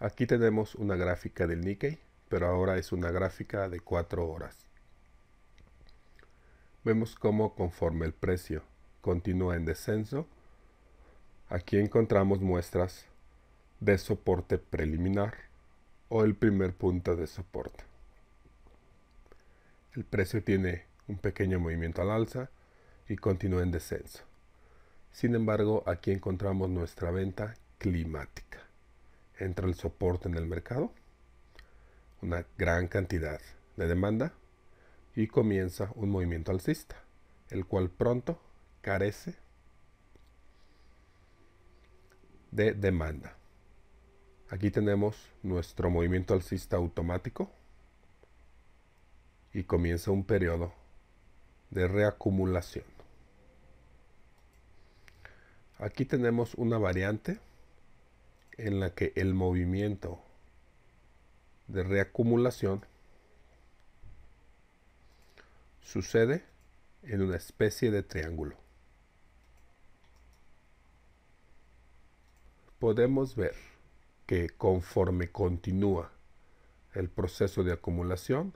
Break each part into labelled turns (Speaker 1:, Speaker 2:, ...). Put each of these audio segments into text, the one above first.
Speaker 1: Aquí tenemos una gráfica del Nikkei, pero ahora es una gráfica de 4 horas. Vemos cómo conforme el precio continúa en descenso, aquí encontramos muestras de soporte preliminar o el primer punto de soporte. El precio tiene un pequeño movimiento al alza y continúa en descenso. Sin embargo, aquí encontramos nuestra venta climática entra el soporte en el mercado, una gran cantidad de demanda y comienza un movimiento alcista, el cual pronto carece de demanda. Aquí tenemos nuestro movimiento alcista automático y comienza un periodo de reacumulación. Aquí tenemos una variante en la que el movimiento de reacumulación sucede en una especie de triángulo. Podemos ver que conforme continúa el proceso de acumulación,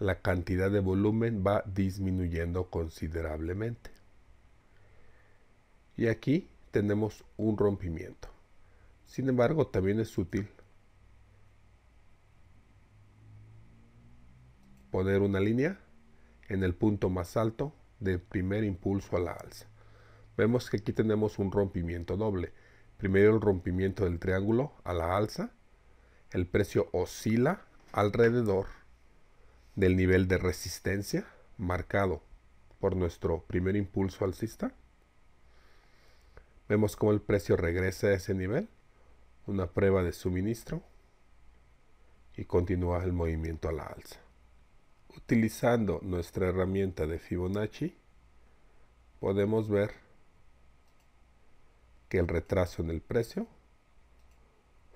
Speaker 1: la cantidad de volumen va disminuyendo considerablemente. Y aquí tenemos un rompimiento. Sin embargo, también es útil poner una línea en el punto más alto del primer impulso a la alza. Vemos que aquí tenemos un rompimiento doble. Primero el rompimiento del triángulo a la alza. El precio oscila alrededor del nivel de resistencia marcado por nuestro primer impulso alcista. Vemos cómo el precio regresa a ese nivel una prueba de suministro y continúa el movimiento a la alza. Utilizando nuestra herramienta de Fibonacci, podemos ver que el retraso en el precio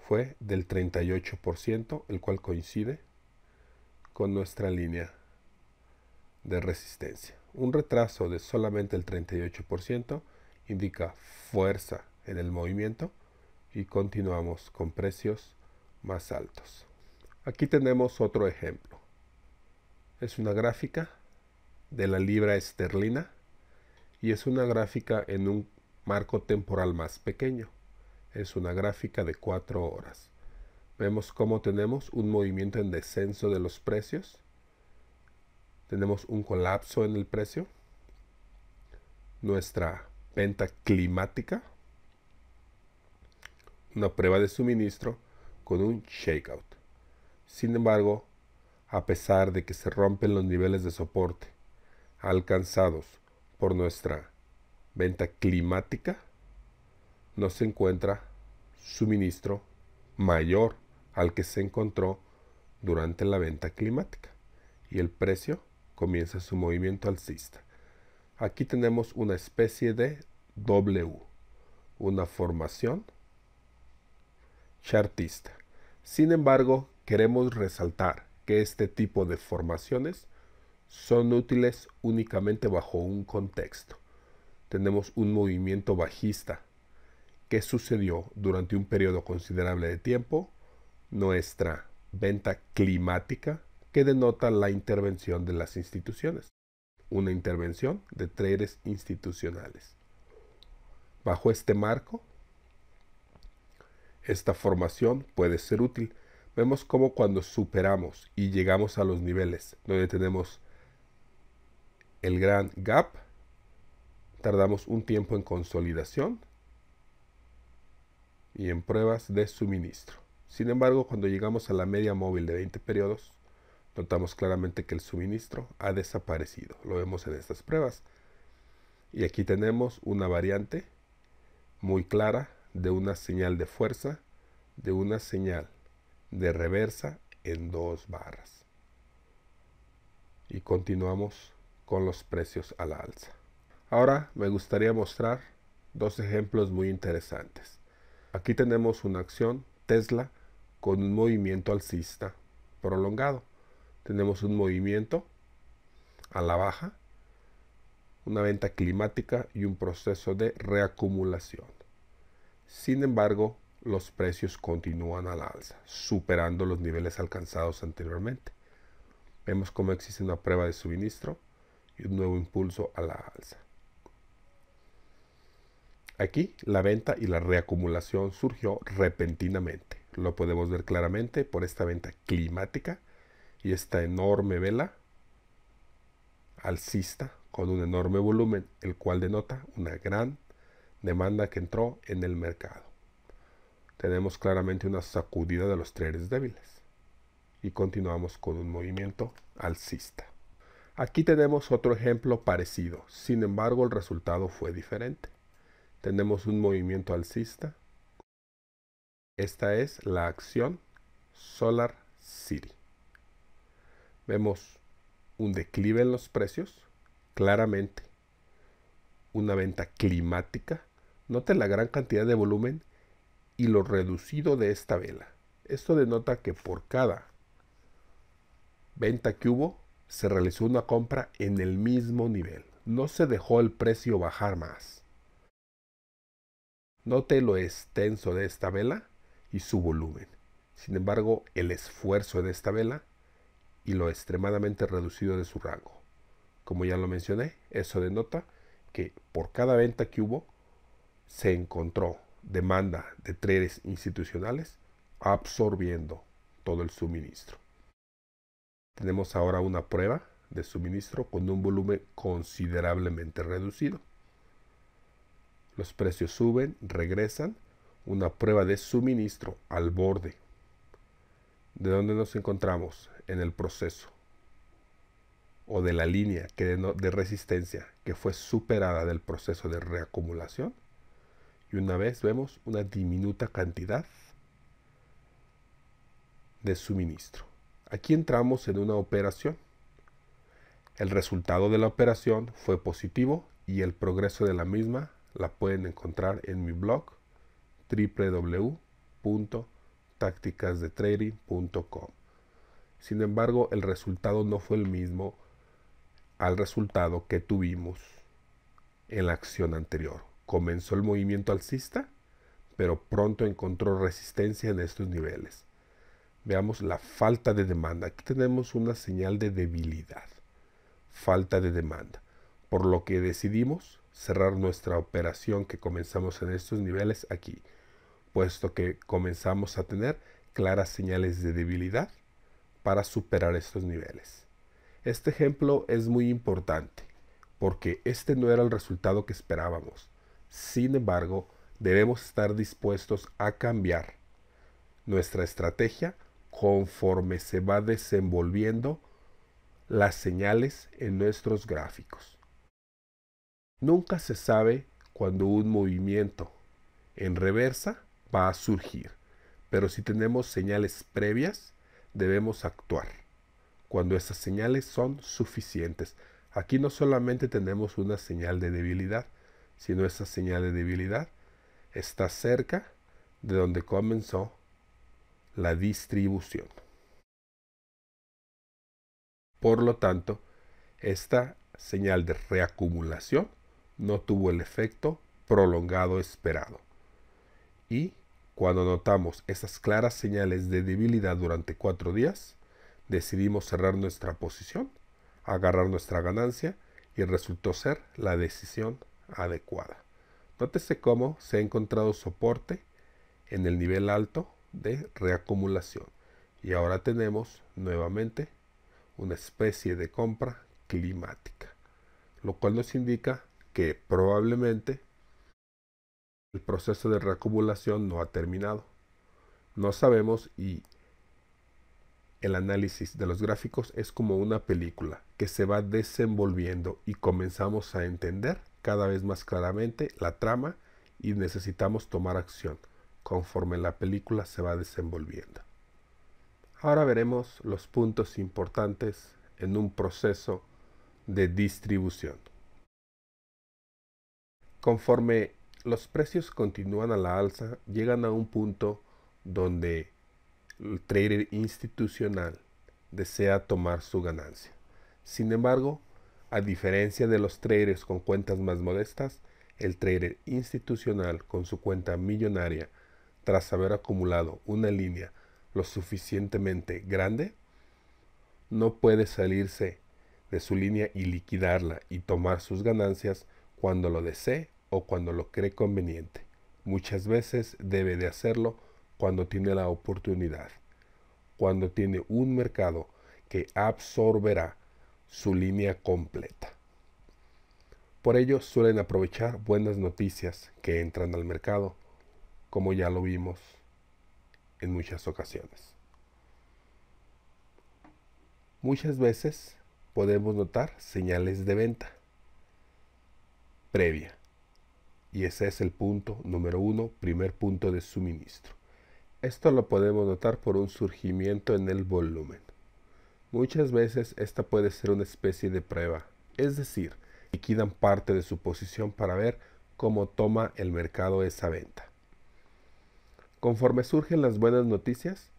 Speaker 1: fue del 38%, el cual coincide con nuestra línea de resistencia. Un retraso de solamente el 38% indica fuerza en el movimiento y continuamos con precios más altos. Aquí tenemos otro ejemplo. Es una gráfica de la libra esterlina y es una gráfica en un marco temporal más pequeño. Es una gráfica de 4 horas. Vemos cómo tenemos un movimiento en descenso de los precios. Tenemos un colapso en el precio. Nuestra venta climática una prueba de suministro con un shakeout. Sin embargo, a pesar de que se rompen los niveles de soporte alcanzados por nuestra venta climática, no se encuentra suministro mayor al que se encontró durante la venta climática y el precio comienza su movimiento alcista. Aquí tenemos una especie de W, una formación chartista. Sin embargo, queremos resaltar que este tipo de formaciones son útiles únicamente bajo un contexto. Tenemos un movimiento bajista que sucedió durante un periodo considerable de tiempo, nuestra venta climática que denota la intervención de las instituciones, una intervención de traders institucionales. Bajo este marco, esta formación puede ser útil. Vemos cómo cuando superamos y llegamos a los niveles donde tenemos el gran gap, tardamos un tiempo en consolidación y en pruebas de suministro. Sin embargo, cuando llegamos a la media móvil de 20 periodos, notamos claramente que el suministro ha desaparecido. Lo vemos en estas pruebas. Y aquí tenemos una variante muy clara de una señal de fuerza, de una señal de reversa en dos barras. Y continuamos con los precios a la alza. Ahora me gustaría mostrar dos ejemplos muy interesantes. Aquí tenemos una acción Tesla con un movimiento alcista prolongado. Tenemos un movimiento a la baja, una venta climática y un proceso de reacumulación. Sin embargo, los precios continúan la alza, superando los niveles alcanzados anteriormente. Vemos cómo existe una prueba de suministro y un nuevo impulso a la alza. Aquí la venta y la reacumulación surgió repentinamente. Lo podemos ver claramente por esta venta climática y esta enorme vela alcista con un enorme volumen, el cual denota una gran demanda que entró en el mercado. Tenemos claramente una sacudida de los traders débiles y continuamos con un movimiento alcista. Aquí tenemos otro ejemplo parecido, sin embargo el resultado fue diferente. Tenemos un movimiento alcista. Esta es la acción Solar City. Vemos un declive en los precios, claramente. Una venta climática Note la gran cantidad de volumen y lo reducido de esta vela. Esto denota que por cada venta que hubo, se realizó una compra en el mismo nivel. No se dejó el precio bajar más. Note lo extenso de esta vela y su volumen. Sin embargo, el esfuerzo de esta vela y lo extremadamente reducido de su rango. Como ya lo mencioné, eso denota que por cada venta que hubo, se encontró demanda de tres institucionales absorbiendo todo el suministro. Tenemos ahora una prueba de suministro con un volumen considerablemente reducido. Los precios suben, regresan, una prueba de suministro al borde. ¿De dónde nos encontramos en el proceso? O de la línea de resistencia que fue superada del proceso de reacumulación y una vez vemos una diminuta cantidad de suministro. Aquí entramos en una operación. El resultado de la operación fue positivo y el progreso de la misma la pueden encontrar en mi blog www.tacticasdetrading.com. Sin embargo, el resultado no fue el mismo al resultado que tuvimos en la acción anterior. Comenzó el movimiento alcista, pero pronto encontró resistencia en estos niveles. Veamos la falta de demanda. Aquí tenemos una señal de debilidad. Falta de demanda. Por lo que decidimos cerrar nuestra operación que comenzamos en estos niveles aquí, puesto que comenzamos a tener claras señales de debilidad para superar estos niveles. Este ejemplo es muy importante porque este no era el resultado que esperábamos. Sin embargo, debemos estar dispuestos a cambiar nuestra estrategia conforme se va desenvolviendo las señales en nuestros gráficos. Nunca se sabe cuando un movimiento en reversa va a surgir, pero si tenemos señales previas, debemos actuar cuando esas señales son suficientes. Aquí no solamente tenemos una señal de debilidad, sino esa señal de debilidad está cerca de donde comenzó la distribución. Por lo tanto, esta señal de reacumulación no tuvo el efecto prolongado esperado. Y cuando notamos esas claras señales de debilidad durante cuatro días, decidimos cerrar nuestra posición, agarrar nuestra ganancia y resultó ser la decisión adecuada. Nótese cómo se ha encontrado soporte en el nivel alto de reacumulación y ahora tenemos nuevamente una especie de compra climática, lo cual nos indica que probablemente el proceso de reacumulación no ha terminado. No sabemos y el análisis de los gráficos es como una película que se va desenvolviendo y comenzamos a entender cada vez más claramente la trama y necesitamos tomar acción conforme la película se va desenvolviendo. Ahora veremos los puntos importantes en un proceso de distribución. Conforme los precios continúan a la alza, llegan a un punto donde el trader institucional desea tomar su ganancia. Sin embargo, a diferencia de los traders con cuentas más modestas, el trader institucional con su cuenta millonaria, tras haber acumulado una línea lo suficientemente grande, no puede salirse de su línea y liquidarla y tomar sus ganancias cuando lo desee o cuando lo cree conveniente. Muchas veces debe de hacerlo cuando tiene la oportunidad, cuando tiene un mercado que absorberá su línea completa. Por ello suelen aprovechar buenas noticias que entran al mercado, como ya lo vimos en muchas ocasiones. Muchas veces podemos notar señales de venta previa. Y ese es el punto número uno, primer punto de suministro. Esto lo podemos notar por un surgimiento en el volumen. Muchas veces esta puede ser una especie de prueba, es decir, liquidan parte de su posición para ver cómo toma el mercado esa venta. Conforme surgen las buenas noticias,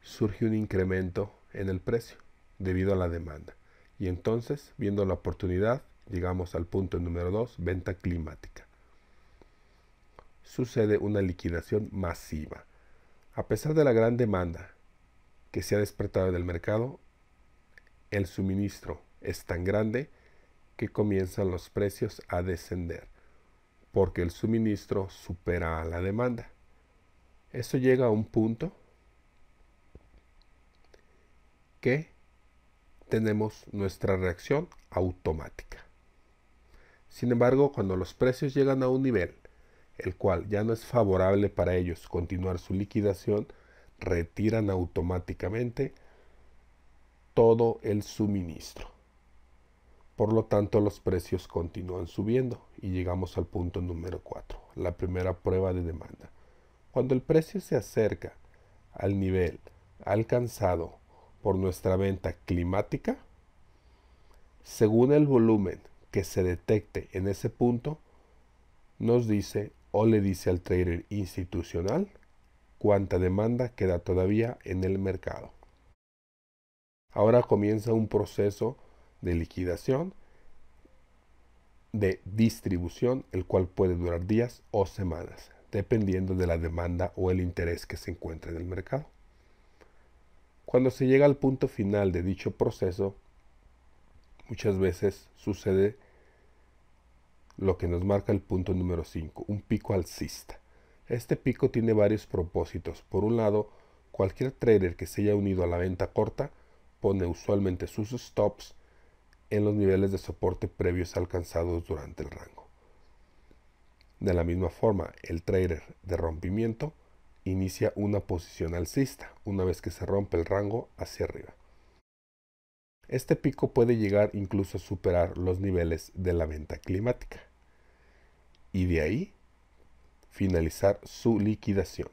Speaker 1: surge un incremento en el precio debido a la demanda. Y entonces, viendo la oportunidad, llegamos al punto número 2, venta climática. Sucede una liquidación masiva. A pesar de la gran demanda que se ha despertado del mercado, el suministro es tan grande que comienzan los precios a descender, porque el suministro supera a la demanda. Eso llega a un punto que tenemos nuestra reacción automática. Sin embargo, cuando los precios llegan a un nivel el cual ya no es favorable para ellos continuar su liquidación, retiran automáticamente todo el suministro. Por lo tanto, los precios continúan subiendo y llegamos al punto número 4, la primera prueba de demanda. Cuando el precio se acerca al nivel alcanzado por nuestra venta climática, según el volumen que se detecte en ese punto, nos dice o le dice al trader institucional cuánta demanda queda todavía en el mercado. Ahora comienza un proceso de liquidación, de distribución, el cual puede durar días o semanas, dependiendo de la demanda o el interés que se encuentre en el mercado. Cuando se llega al punto final de dicho proceso, muchas veces sucede lo que nos marca el punto número 5, un pico alcista. Este pico tiene varios propósitos. Por un lado, cualquier trader que se haya unido a la venta corta pone usualmente sus stops en los niveles de soporte previos alcanzados durante el rango. De la misma forma, el trader de rompimiento inicia una posición alcista una vez que se rompe el rango hacia arriba. Este pico puede llegar incluso a superar los niveles de la venta climática. Y de ahí finalizar su liquidación.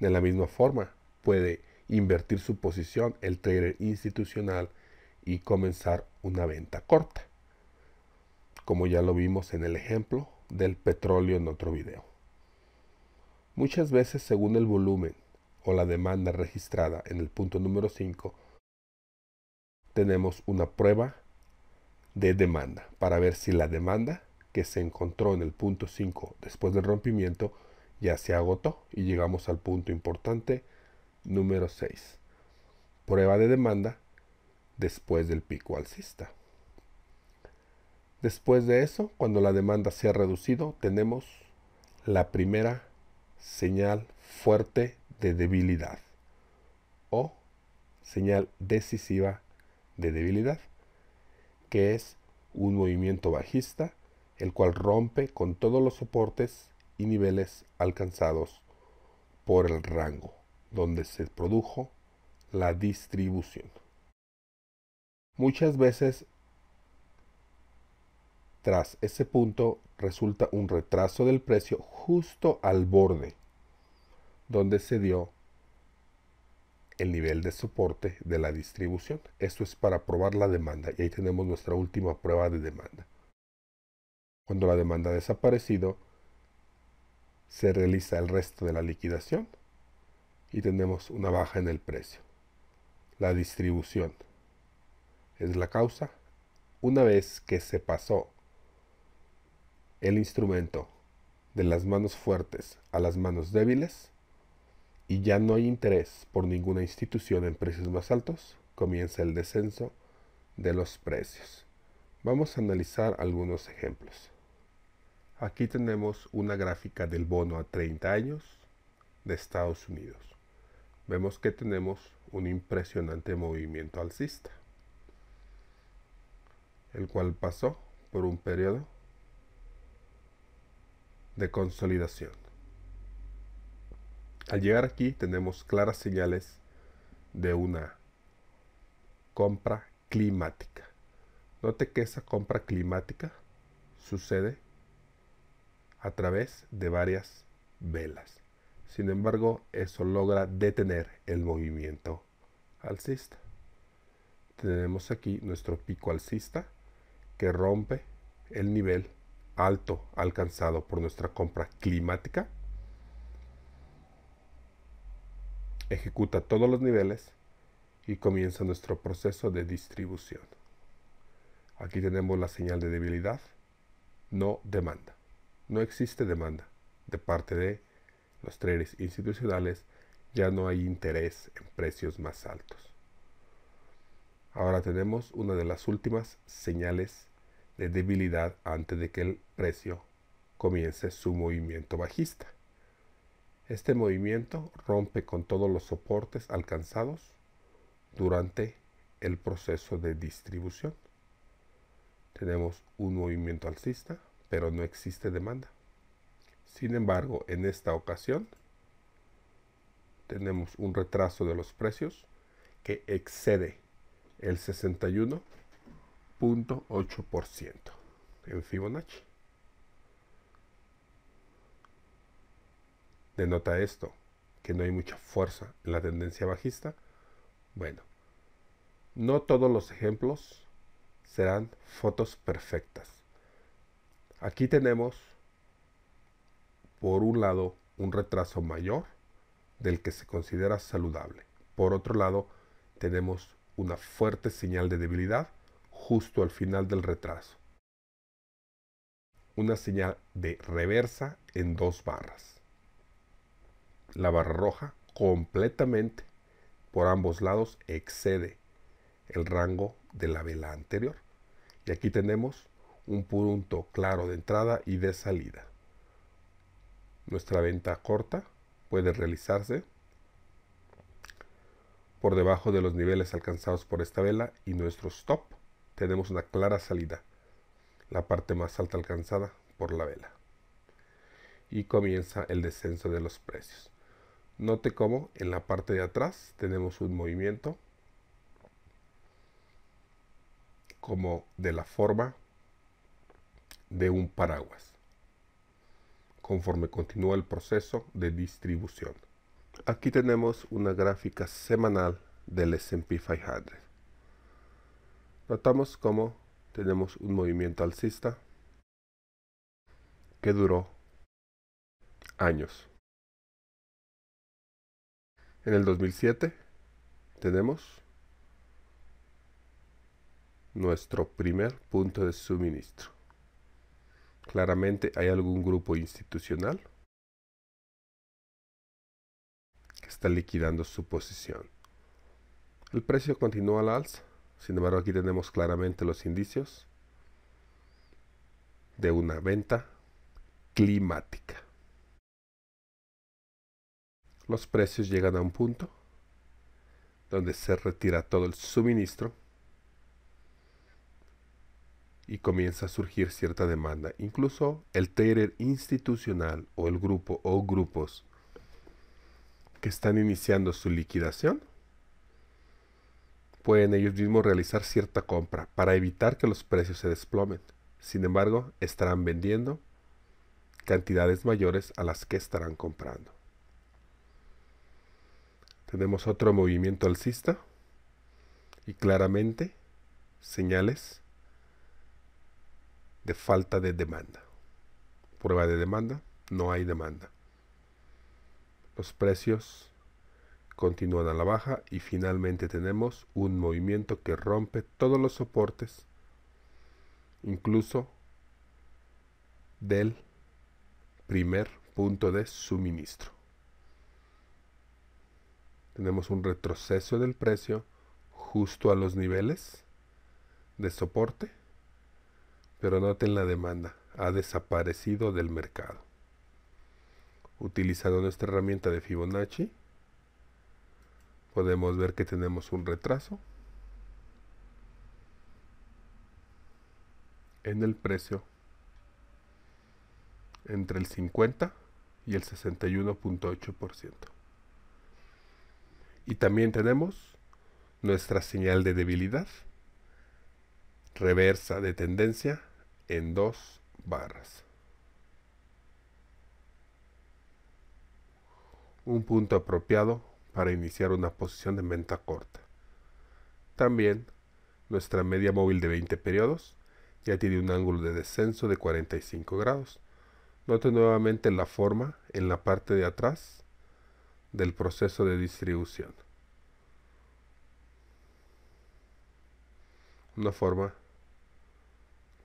Speaker 1: De la misma forma, puede invertir su posición el trader institucional y comenzar una venta corta, como ya lo vimos en el ejemplo del petróleo en otro video. Muchas veces según el volumen o la demanda registrada en el punto número 5, tenemos una prueba de demanda para ver si la demanda que se encontró en el punto 5 después del rompimiento ya se agotó y llegamos al punto importante número 6. Prueba de demanda después del pico alcista. Después de eso, cuando la demanda se ha reducido, tenemos la primera señal fuerte de debilidad o señal decisiva de debilidad, que es un movimiento bajista el cual rompe con todos los soportes y niveles alcanzados por el rango donde se produjo la distribución. Muchas veces tras ese punto resulta un retraso del precio justo al borde donde se dio el nivel de soporte de la distribución. Esto es para probar la demanda y ahí tenemos nuestra última prueba de demanda. Cuando la demanda ha desaparecido, se realiza el resto de la liquidación y tenemos una baja en el precio. La distribución es la causa. Una vez que se pasó el instrumento de las manos fuertes a las manos débiles y ya no hay interés por ninguna institución en precios más altos, comienza el descenso de los precios. Vamos a analizar algunos ejemplos. Aquí tenemos una gráfica del bono a 30 años de Estados Unidos. Vemos que tenemos un impresionante movimiento alcista, el cual pasó por un periodo de consolidación. Al llegar aquí tenemos claras señales de una compra climática. Note que esa compra climática sucede a través de varias velas. Sin embargo, eso logra detener el movimiento alcista. Tenemos aquí nuestro pico alcista que rompe el nivel alto alcanzado por nuestra compra climática. Ejecuta todos los niveles y comienza nuestro proceso de distribución. Aquí tenemos la señal de debilidad, no demanda no existe demanda. De parte de los traders institucionales ya no hay interés en precios más altos. Ahora tenemos una de las últimas señales de debilidad antes de que el precio comience su movimiento bajista. Este movimiento rompe con todos los soportes alcanzados durante el proceso de distribución. Tenemos un movimiento alcista pero no existe demanda. Sin embargo, en esta ocasión tenemos un retraso de los precios que excede el 61.8% en Fibonacci. denota esto que no hay mucha fuerza en la tendencia bajista? Bueno, no todos los ejemplos serán fotos perfectas. Aquí tenemos, por un lado, un retraso mayor del que se considera saludable. Por otro lado, tenemos una fuerte señal de debilidad justo al final del retraso. Una señal de reversa en dos barras. La barra roja completamente por ambos lados excede el rango de la vela anterior. Y aquí tenemos un punto claro de entrada y de salida. Nuestra venta corta puede realizarse por debajo de los niveles alcanzados por esta vela y nuestro stop tenemos una clara salida, la parte más alta alcanzada por la vela. Y comienza el descenso de los precios. Note cómo en la parte de atrás tenemos un movimiento como de la forma de un paraguas, conforme continúa el proceso de distribución. Aquí tenemos una gráfica semanal del S&P 500. Notamos cómo tenemos un movimiento alcista que duró años. En el 2007 tenemos nuestro primer punto de suministro. Claramente hay algún grupo institucional que está liquidando su posición. El precio continúa al alza, sin embargo aquí tenemos claramente los indicios de una venta climática. Los precios llegan a un punto donde se retira todo el suministro y comienza a surgir cierta demanda. Incluso el trader institucional o el grupo o grupos que están iniciando su liquidación pueden ellos mismos realizar cierta compra para evitar que los precios se desplomen. Sin embargo, estarán vendiendo cantidades mayores a las que estarán comprando. Tenemos otro movimiento alcista y claramente señales de falta de demanda. Prueba de demanda, no hay demanda. Los precios continúan a la baja y finalmente tenemos un movimiento que rompe todos los soportes, incluso del primer punto de suministro. Tenemos un retroceso del precio justo a los niveles de soporte pero noten la demanda, ha desaparecido del mercado. Utilizando nuestra herramienta de Fibonacci, podemos ver que tenemos un retraso en el precio entre el 50 y el 61.8%. Y también tenemos nuestra señal de debilidad reversa de tendencia en dos barras. Un punto apropiado para iniciar una posición de venta corta. También nuestra media móvil de 20 periodos ya tiene un ángulo de descenso de 45 grados. Note nuevamente la forma en la parte de atrás del proceso de distribución. Una forma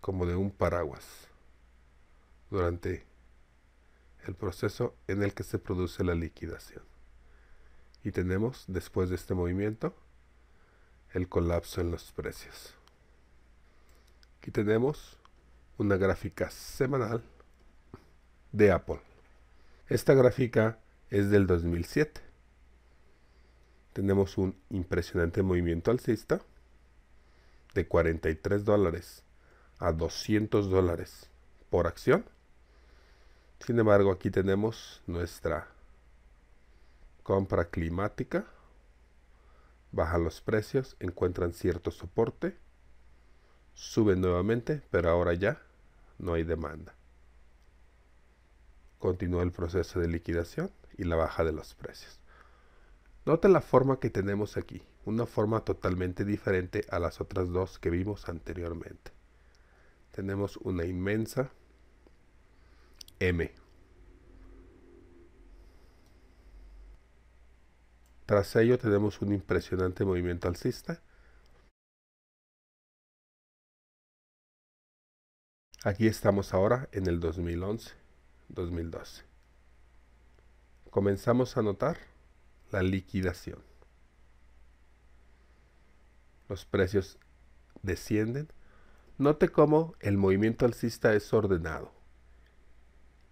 Speaker 1: como de un paraguas durante el proceso en el que se produce la liquidación. Y tenemos, después de este movimiento, el colapso en los precios. Aquí tenemos una gráfica semanal de Apple. Esta gráfica es del 2007. Tenemos un impresionante movimiento alcista de 43 dólares a 200 dólares por acción. Sin embargo, aquí tenemos nuestra compra climática. Bajan los precios, encuentran cierto soporte, Sube nuevamente, pero ahora ya no hay demanda. Continúa el proceso de liquidación y la baja de los precios. Nota la forma que tenemos aquí, una forma totalmente diferente a las otras dos que vimos anteriormente tenemos una inmensa M. Tras ello tenemos un impresionante movimiento alcista. Aquí estamos ahora en el 2011-2012. Comenzamos a notar la liquidación. Los precios descienden Note cómo el movimiento alcista es ordenado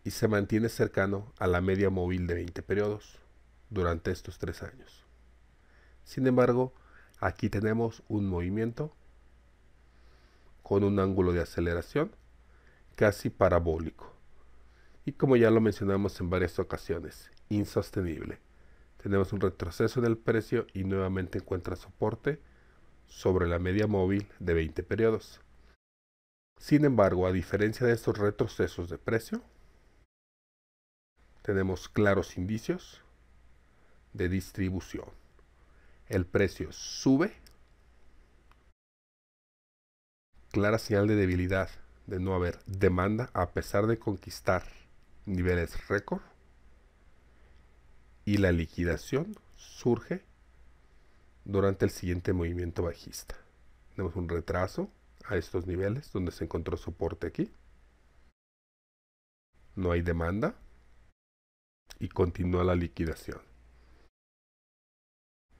Speaker 1: y se mantiene cercano a la media móvil de 20 periodos durante estos tres años. Sin embargo, aquí tenemos un movimiento con un ángulo de aceleración casi parabólico y como ya lo mencionamos en varias ocasiones, insostenible. Tenemos un retroceso en el precio y nuevamente encuentra soporte sobre la media móvil de 20 periodos. Sin embargo, a diferencia de estos retrocesos de precio, tenemos claros indicios de distribución. El precio sube, clara señal de debilidad de no haber demanda a pesar de conquistar niveles récord y la liquidación surge durante el siguiente movimiento bajista. Tenemos un retraso a estos niveles donde se encontró soporte aquí. No hay demanda y continúa la liquidación.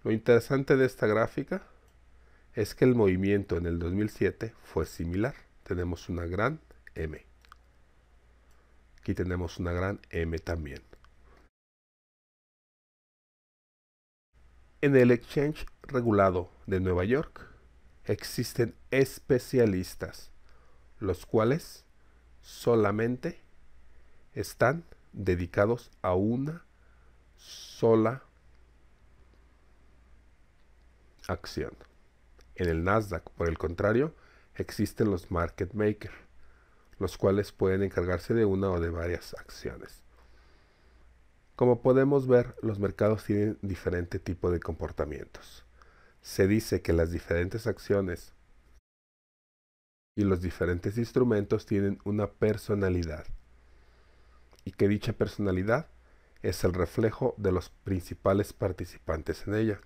Speaker 1: Lo interesante de esta gráfica es que el movimiento en el 2007 fue similar. Tenemos una gran M. Aquí tenemos una gran M también. En el exchange regulado de Nueva York, existen especialistas, los cuales solamente están dedicados a una sola acción. En el Nasdaq, por el contrario, existen los market makers, los cuales pueden encargarse de una o de varias acciones. Como podemos ver, los mercados tienen diferente tipo de comportamientos se dice que las diferentes acciones y los diferentes instrumentos tienen una personalidad y que dicha personalidad es el reflejo de los principales participantes en ella.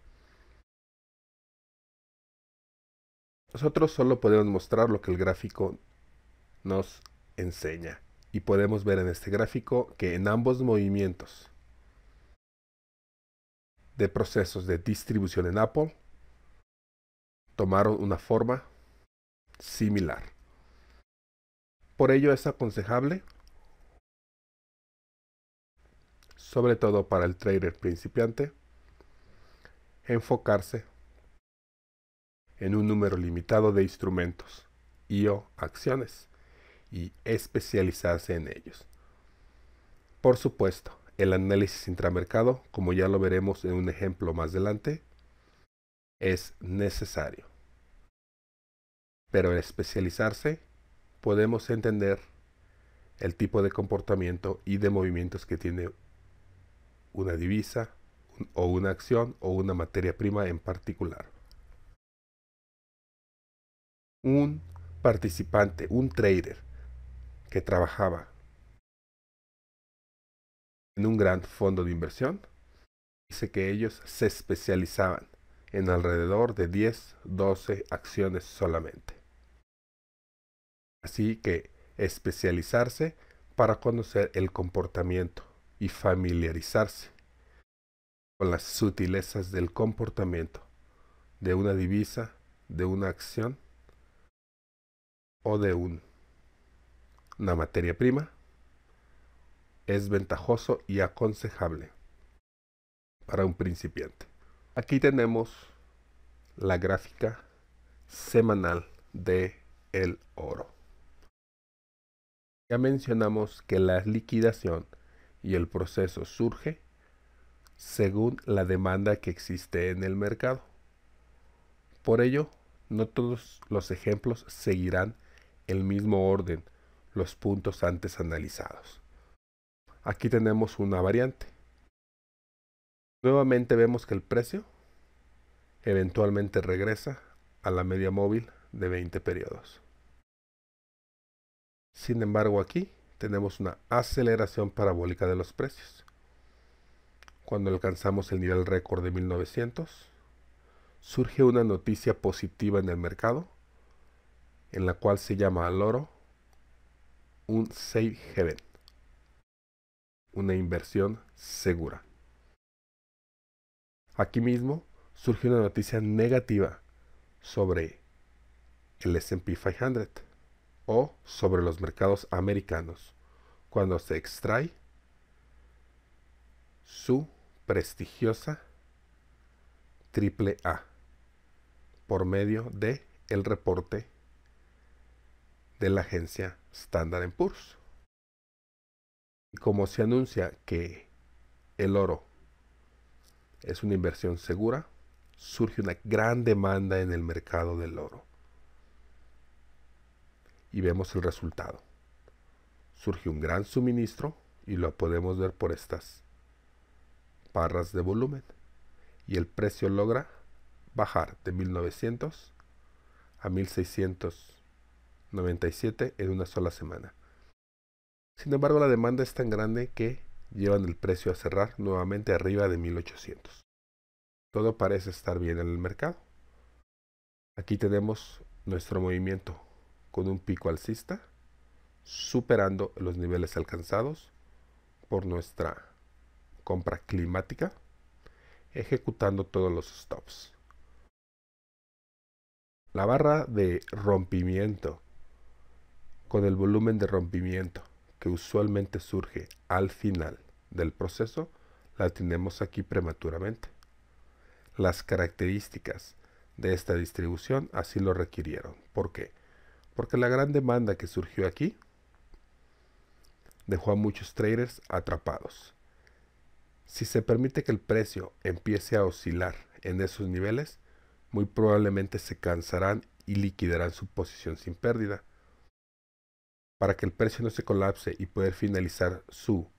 Speaker 1: Nosotros solo podemos mostrar lo que el gráfico nos enseña y podemos ver en este gráfico que en ambos movimientos de procesos de distribución en Apple tomaron una forma similar. Por ello es aconsejable, sobre todo para el trader principiante, enfocarse en un número limitado de instrumentos y o acciones y especializarse en ellos. Por supuesto, el análisis intramercado, como ya lo veremos en un ejemplo más adelante, es necesario. Pero al especializarse, podemos entender el tipo de comportamiento y de movimientos que tiene una divisa o una acción o una materia prima en particular. Un participante, un trader que trabajaba en un gran fondo de inversión, dice que ellos se especializaban en alrededor de 10-12 acciones solamente. Así que especializarse para conocer el comportamiento y familiarizarse con las sutilezas del comportamiento de una divisa, de una acción o de un, una materia prima es ventajoso y aconsejable para un principiante. Aquí tenemos la gráfica semanal de el oro. Ya mencionamos que la liquidación y el proceso surge según la demanda que existe en el mercado. Por ello, no todos los ejemplos seguirán el mismo orden, los puntos antes analizados. Aquí tenemos una variante. Nuevamente vemos que el precio eventualmente regresa a la media móvil de 20 periodos. Sin embargo, aquí tenemos una aceleración parabólica de los precios. Cuando alcanzamos el nivel récord de 1900, surge una noticia positiva en el mercado, en la cual se llama al oro un safe haven, una inversión segura. Aquí mismo surge una noticia negativa sobre el SP 500 o sobre los mercados americanos cuando se extrae su prestigiosa triple A por medio de el reporte de la agencia Standard Poor's. Y como se anuncia que el oro es una inversión segura. Surge una gran demanda en el mercado del oro. Y vemos el resultado. Surge un gran suministro y lo podemos ver por estas barras de volumen. Y el precio logra bajar de 1900 a 1697 en una sola semana. Sin embargo, la demanda es tan grande que llevan el precio a cerrar nuevamente arriba de 1800. Todo parece estar bien en el mercado. Aquí tenemos nuestro movimiento con un pico alcista superando los niveles alcanzados por nuestra compra climática ejecutando todos los stops. La barra de rompimiento con el volumen de rompimiento usualmente surge al final del proceso la tenemos aquí prematuramente. Las características de esta distribución así lo requirieron. ¿Por qué? Porque la gran demanda que surgió aquí dejó a muchos traders atrapados. Si se permite que el precio empiece a oscilar en esos niveles, muy probablemente se cansarán y liquidarán su posición sin pérdida. Para que el precio no se colapse y poder finalizar su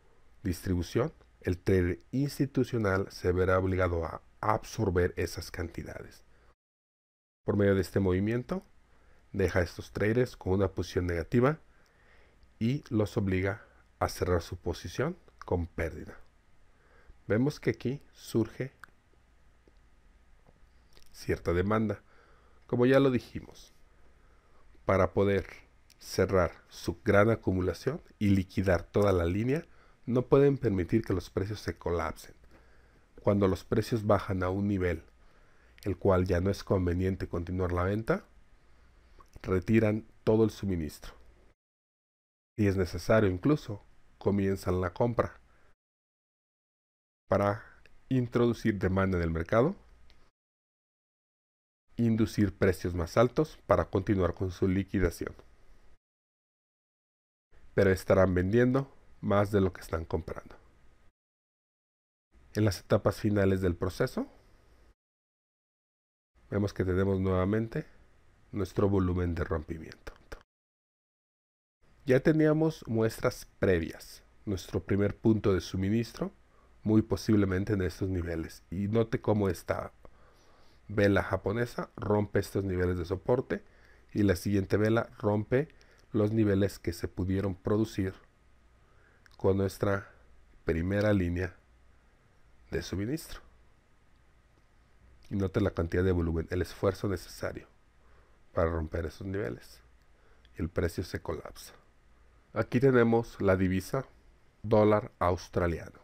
Speaker 1: distribución, el trader institucional se verá obligado a absorber esas cantidades. Por medio de este movimiento, deja a estos traders con una posición negativa y los obliga a cerrar su posición con pérdida. Vemos que aquí surge cierta demanda, como ya lo dijimos, para poder cerrar su gran acumulación y liquidar toda la línea, no pueden permitir que los precios se colapsen. Cuando los precios bajan a un nivel, el cual ya no es conveniente continuar la venta, retiran todo el suministro. Si es necesario incluso, comienzan la compra para introducir demanda en el mercado, inducir precios más altos para continuar con su liquidación pero estarán vendiendo más de lo que están comprando. En las etapas finales del proceso, vemos que tenemos nuevamente nuestro volumen de rompimiento. Ya teníamos muestras previas, nuestro primer punto de suministro, muy posiblemente en estos niveles. Y note cómo esta vela japonesa rompe estos niveles de soporte y la siguiente vela rompe los niveles que se pudieron producir con nuestra primera línea de suministro. Y note la cantidad de volumen, el esfuerzo necesario para romper esos niveles. Y el precio se colapsa. Aquí tenemos la divisa dólar australiano.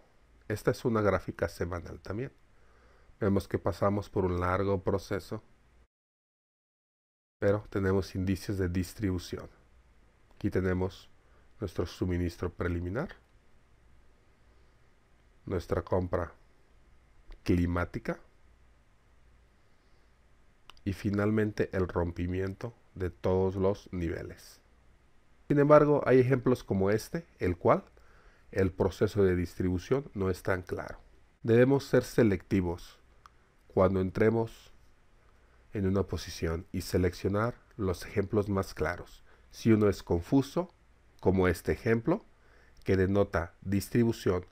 Speaker 1: Esta es una gráfica semanal también. Vemos que pasamos por un largo proceso, pero tenemos indicios de distribución. Aquí tenemos nuestro suministro preliminar, nuestra compra climática y finalmente el rompimiento de todos los niveles. Sin embargo, hay ejemplos como este, el cual el proceso de distribución no es tan claro. Debemos ser selectivos cuando entremos en una posición y seleccionar los ejemplos más claros. Si uno es confuso, como este ejemplo, que denota distribución,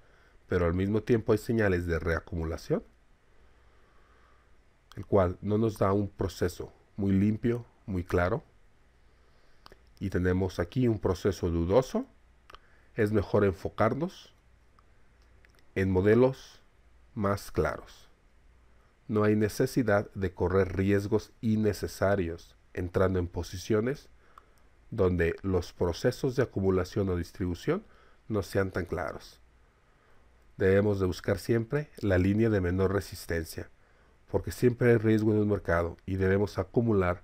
Speaker 1: pero al mismo tiempo hay señales de reacumulación, el cual no nos da un proceso muy limpio, muy claro. Y tenemos aquí un proceso dudoso. Es mejor enfocarnos en modelos más claros. No hay necesidad de correr riesgos innecesarios entrando en posiciones donde los procesos de acumulación o distribución no sean tan claros. Debemos de buscar siempre la línea de menor resistencia, porque siempre hay riesgo en un mercado y debemos acumular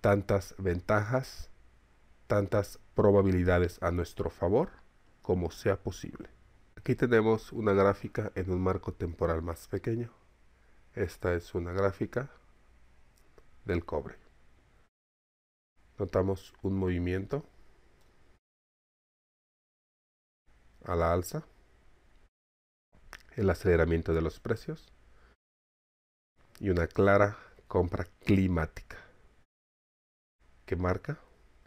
Speaker 1: tantas ventajas, tantas probabilidades a nuestro favor como sea posible. Aquí tenemos una gráfica en un marco temporal más pequeño. Esta es una gráfica del cobre notamos un movimiento a la alza, el aceleramiento de los precios y una clara compra climática que marca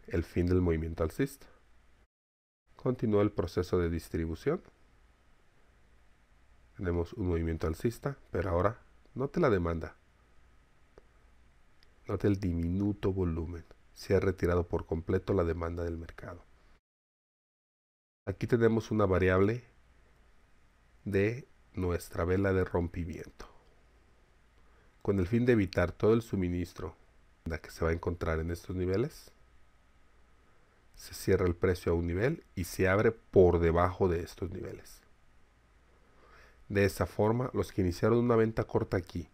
Speaker 1: el fin del movimiento alcista. Continúa el proceso de distribución. Tenemos un movimiento alcista, pero ahora note la demanda. Note el diminuto volumen se ha retirado por completo la demanda del mercado. Aquí tenemos una variable de nuestra vela de rompimiento. Con el fin de evitar todo el suministro que se va a encontrar en estos niveles, se cierra el precio a un nivel y se abre por debajo de estos niveles. De esa forma, los que iniciaron una venta corta aquí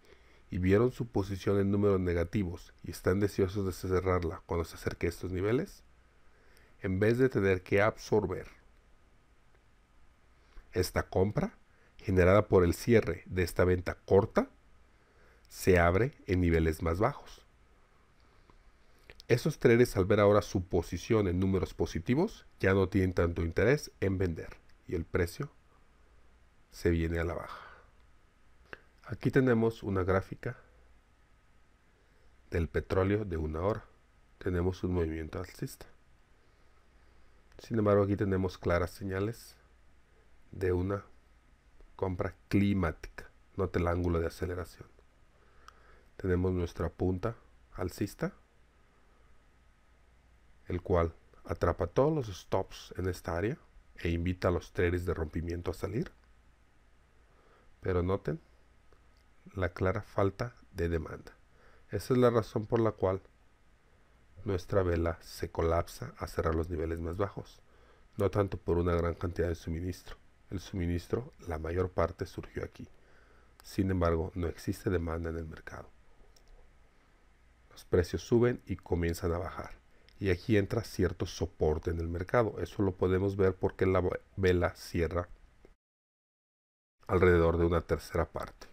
Speaker 1: y vieron su posición en números negativos y están deseosos de cerrarla cuando se acerque a estos niveles, en vez de tener que absorber esta compra generada por el cierre de esta venta corta, se abre en niveles más bajos. Esos traders al ver ahora su posición en números positivos ya no tienen tanto interés en vender y el precio se viene a la baja. Aquí tenemos una gráfica del petróleo de una hora. Tenemos un movimiento alcista. Sin embargo, aquí tenemos claras señales de una compra climática. Note el ángulo de aceleración. Tenemos nuestra punta alcista, el cual atrapa todos los stops en esta área e invita a los traders de rompimiento a salir. Pero noten la clara falta de demanda. Esa es la razón por la cual nuestra vela se colapsa a cerrar los niveles más bajos, no tanto por una gran cantidad de suministro. El suministro, la mayor parte, surgió aquí. Sin embargo, no existe demanda en el mercado. Los precios suben y comienzan a bajar. Y aquí entra cierto soporte en el mercado. Eso lo podemos ver porque la vela cierra alrededor de una tercera parte.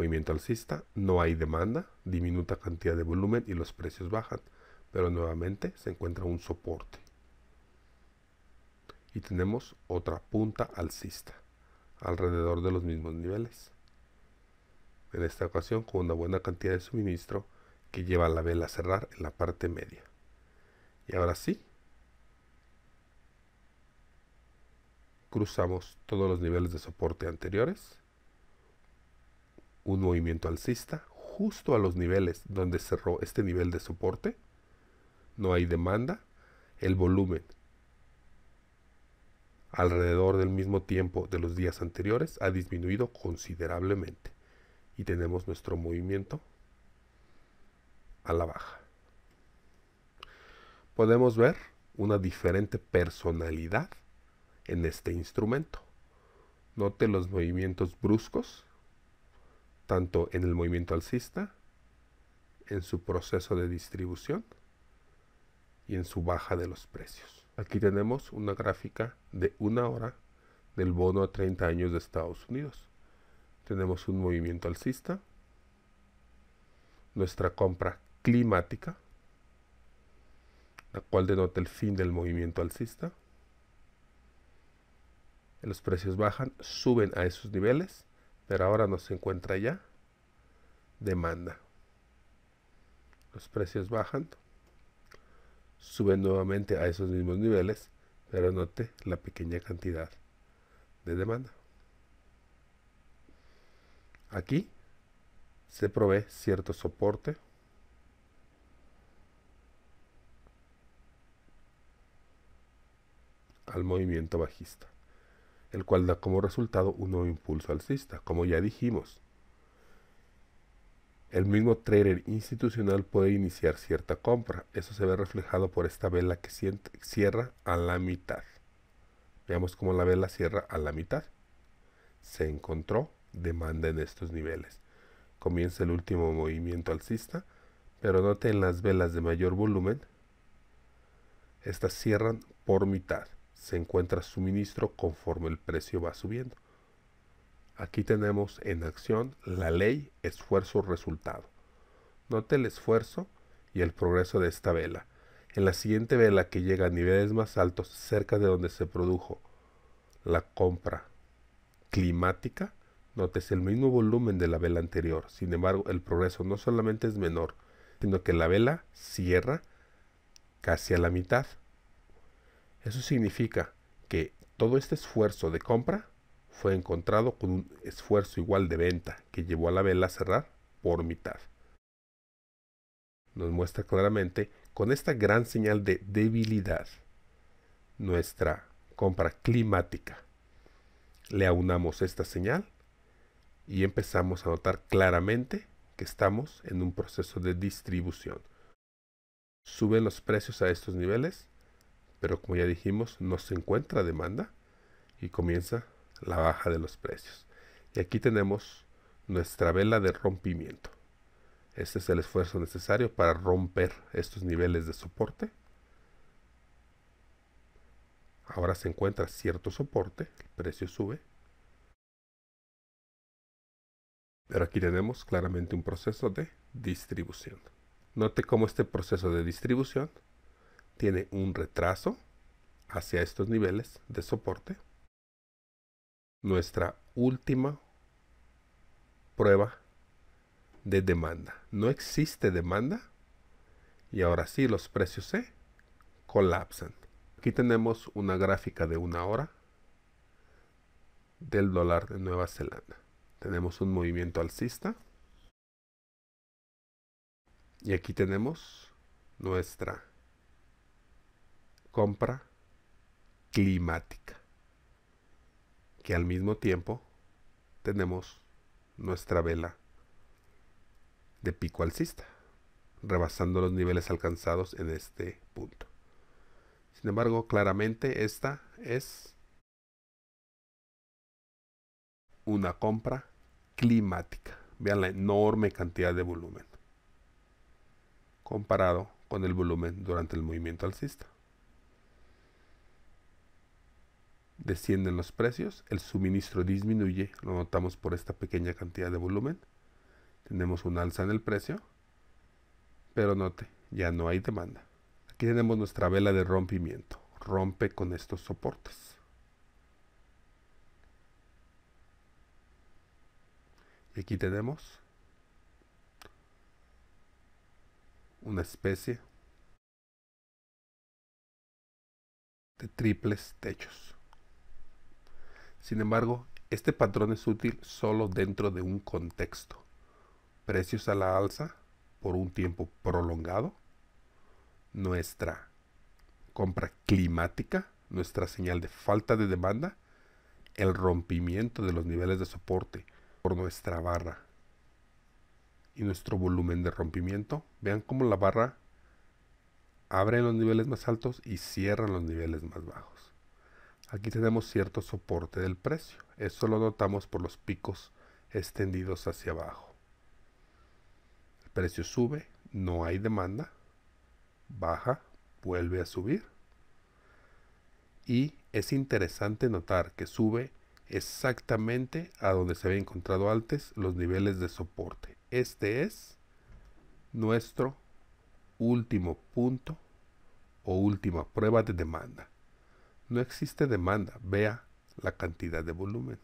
Speaker 1: Movimiento alcista, no hay demanda, diminuta cantidad de volumen y los precios bajan, pero nuevamente se encuentra un soporte. Y tenemos otra punta alcista, alrededor de los mismos niveles. En esta ocasión con una buena cantidad de suministro que lleva la vela a cerrar en la parte media. Y ahora sí, cruzamos todos los niveles de soporte anteriores un movimiento alcista justo a los niveles donde cerró este nivel de soporte. No hay demanda. El volumen alrededor del mismo tiempo de los días anteriores ha disminuido considerablemente. Y tenemos nuestro movimiento a la baja. Podemos ver una diferente personalidad en este instrumento. Note los movimientos bruscos tanto en el movimiento alcista, en su proceso de distribución y en su baja de los precios. Aquí tenemos una gráfica de una hora del bono a 30 años de Estados Unidos. Tenemos un movimiento alcista, nuestra compra climática, la cual denota el fin del movimiento alcista. Los precios bajan, suben a esos niveles pero ahora no se encuentra ya demanda. Los precios bajan, suben nuevamente a esos mismos niveles, pero note la pequeña cantidad de demanda. Aquí se provee cierto soporte. al movimiento bajista el cual da como resultado un nuevo impulso alcista, como ya dijimos. El mismo trader institucional puede iniciar cierta compra, eso se ve reflejado por esta vela que cierra a la mitad. Veamos cómo la vela cierra a la mitad. Se encontró demanda en estos niveles. Comienza el último movimiento alcista, pero noten las velas de mayor volumen, estas cierran por mitad se encuentra suministro conforme el precio va subiendo. Aquí tenemos en acción la ley esfuerzo-resultado. Note el esfuerzo y el progreso de esta vela. En la siguiente vela que llega a niveles más altos cerca de donde se produjo la compra climática, notes el mismo volumen de la vela anterior. Sin embargo, el progreso no solamente es menor, sino que la vela cierra casi a la mitad. Eso significa que todo este esfuerzo de compra fue encontrado con un esfuerzo igual de venta que llevó a la vela a cerrar por mitad. Nos muestra claramente con esta gran señal de debilidad nuestra compra climática. Le aunamos esta señal y empezamos a notar claramente que estamos en un proceso de distribución. Suben los precios a estos niveles pero como ya dijimos, no se encuentra demanda y comienza la baja de los precios. Y aquí tenemos nuestra vela de rompimiento. Este es el esfuerzo necesario para romper estos niveles de soporte. Ahora se encuentra cierto soporte, el precio sube. Pero aquí tenemos claramente un proceso de distribución. Note cómo este proceso de distribución tiene un retraso hacia estos niveles de soporte. Nuestra última prueba de demanda. No existe demanda y ahora sí los precios se colapsan. Aquí tenemos una gráfica de una hora del dólar de Nueva Zelanda. Tenemos un movimiento alcista. Y aquí tenemos nuestra compra climática. Que al mismo tiempo tenemos nuestra vela de pico alcista, rebasando los niveles alcanzados en este punto. Sin embargo, claramente esta es una compra climática. Vean la enorme cantidad de volumen comparado con el volumen durante el movimiento alcista. descienden los precios, el suministro disminuye, lo notamos por esta pequeña cantidad de volumen, tenemos un alza en el precio, pero note, ya no hay demanda. Aquí tenemos nuestra vela de rompimiento, rompe con estos soportes. Y aquí tenemos una especie de triples techos. Sin embargo, este patrón es útil solo dentro de un contexto. Precios a la alza por un tiempo prolongado, nuestra compra climática, nuestra señal de falta de demanda, el rompimiento de los niveles de soporte por nuestra barra y nuestro volumen de rompimiento. Vean cómo la barra abre en los niveles más altos y cierra en los niveles más bajos. Aquí tenemos cierto soporte del precio. Eso lo notamos por los picos extendidos hacia abajo. El precio sube, no hay demanda, baja, vuelve a subir. Y es interesante notar que sube exactamente a donde se había encontrado antes los niveles de soporte. Este es nuestro último punto o última prueba de demanda. No existe demanda, vea la cantidad de volumen.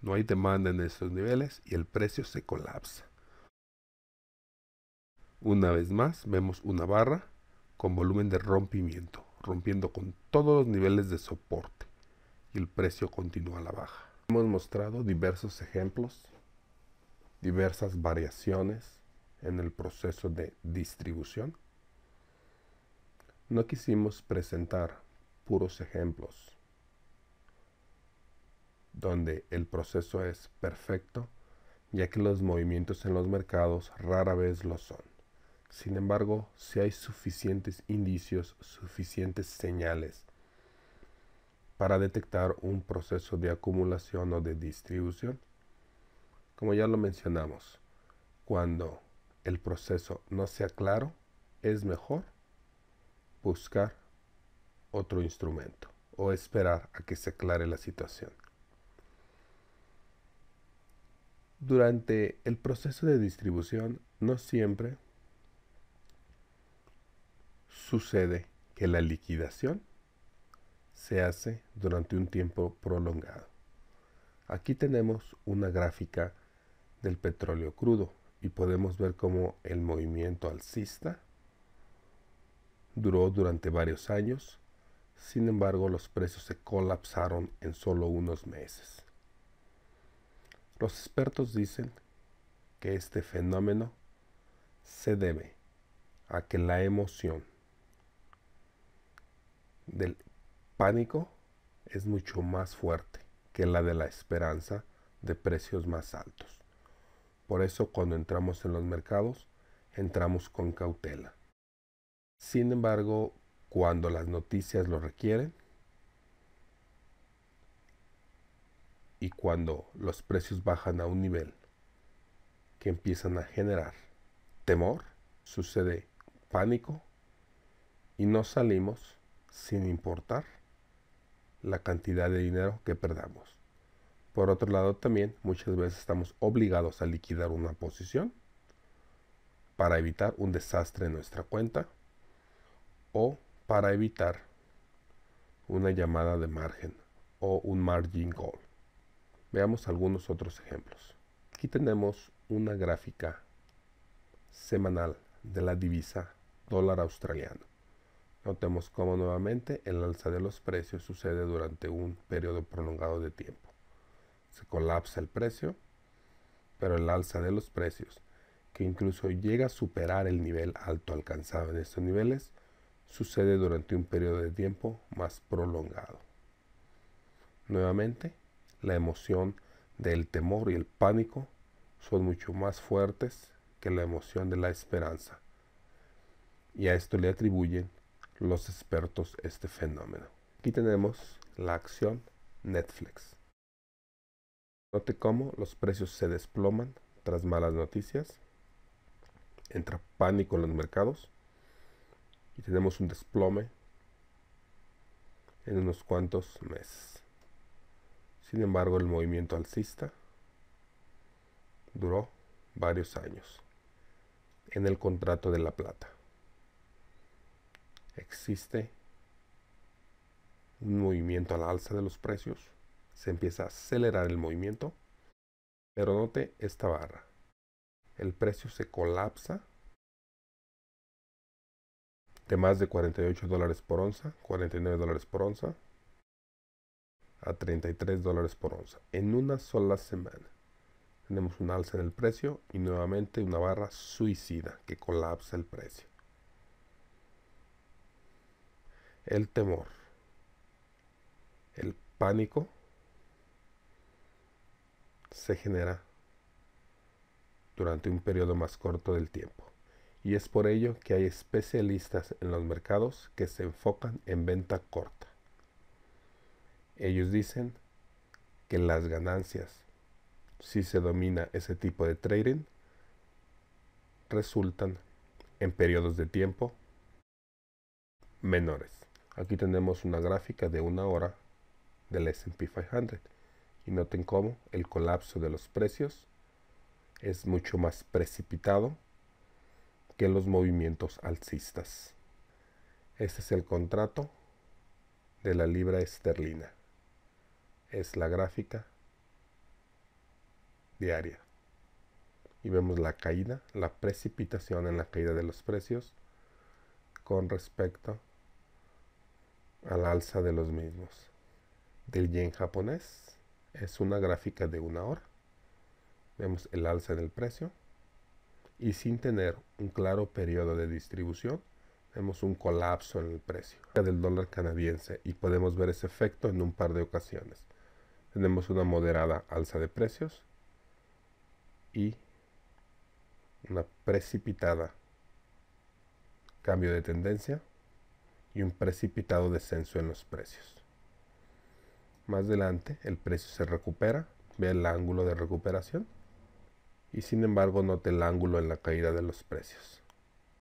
Speaker 1: No hay demanda en esos niveles y el precio se colapsa. Una vez más vemos una barra con volumen de rompimiento, rompiendo con todos los niveles de soporte y el precio continúa a la baja. Hemos mostrado diversos ejemplos, diversas variaciones en el proceso de distribución. No quisimos presentar puros ejemplos, donde el proceso es perfecto, ya que los movimientos en los mercados rara vez lo son. Sin embargo, si hay suficientes indicios, suficientes señales para detectar un proceso de acumulación o de distribución, como ya lo mencionamos, cuando el proceso no sea claro, es mejor buscar otro instrumento o esperar a que se aclare la situación. Durante el proceso de distribución no siempre sucede que la liquidación se hace durante un tiempo prolongado. Aquí tenemos una gráfica del petróleo crudo y podemos ver cómo el movimiento alcista duró durante varios años sin embargo, los precios se colapsaron en solo unos meses. Los expertos dicen que este fenómeno se debe a que la emoción del pánico es mucho más fuerte que la de la esperanza de precios más altos. Por eso cuando entramos en los mercados, entramos con cautela. Sin embargo, cuando las noticias lo requieren y cuando los precios bajan a un nivel que empiezan a generar temor, sucede pánico y no salimos sin importar la cantidad de dinero que perdamos. Por otro lado, también muchas veces estamos obligados a liquidar una posición para evitar un desastre en nuestra cuenta o para evitar una llamada de margen o un margin call. Veamos algunos otros ejemplos. Aquí tenemos una gráfica semanal de la divisa dólar australiano. Notemos cómo nuevamente el alza de los precios sucede durante un periodo prolongado de tiempo. Se colapsa el precio, pero el alza de los precios, que incluso llega a superar el nivel alto alcanzado en estos niveles, sucede durante un periodo de tiempo más prolongado. Nuevamente, la emoción del temor y el pánico son mucho más fuertes que la emoción de la esperanza, y a esto le atribuyen los expertos este fenómeno. Aquí tenemos la acción Netflix. Note cómo los precios se desploman tras malas noticias, entra pánico en los mercados y tenemos un desplome en unos cuantos meses. Sin embargo, el movimiento alcista duró varios años en el contrato de la plata. Existe un movimiento a la alza de los precios, se empieza a acelerar el movimiento, pero note esta barra. El precio se colapsa de más de 48 dólares por onza, 49 dólares por onza, a 33 dólares por onza en una sola semana. Tenemos un alza en el precio y nuevamente una barra suicida que colapsa el precio. El temor, el pánico se genera durante un periodo más corto del tiempo y es por ello que hay especialistas en los mercados que se enfocan en venta corta. Ellos dicen que las ganancias, si se domina ese tipo de trading, resultan en periodos de tiempo menores. Aquí tenemos una gráfica de una hora del S&P 500 y noten cómo el colapso de los precios es mucho más precipitado que los movimientos alcistas. Este es el contrato de la libra esterlina. Es la gráfica diaria. Y vemos la caída, la precipitación en la caída de los precios con respecto al alza de los mismos. Del yen japonés es una gráfica de una hora. Vemos el alza del precio y sin tener un claro periodo de distribución, vemos un colapso en el precio del dólar canadiense y podemos ver ese efecto en un par de ocasiones. Tenemos una moderada alza de precios y una precipitada cambio de tendencia y un precipitado descenso en los precios. Más adelante el precio se recupera, ve el ángulo de recuperación y sin embargo note el ángulo en la caída de los precios.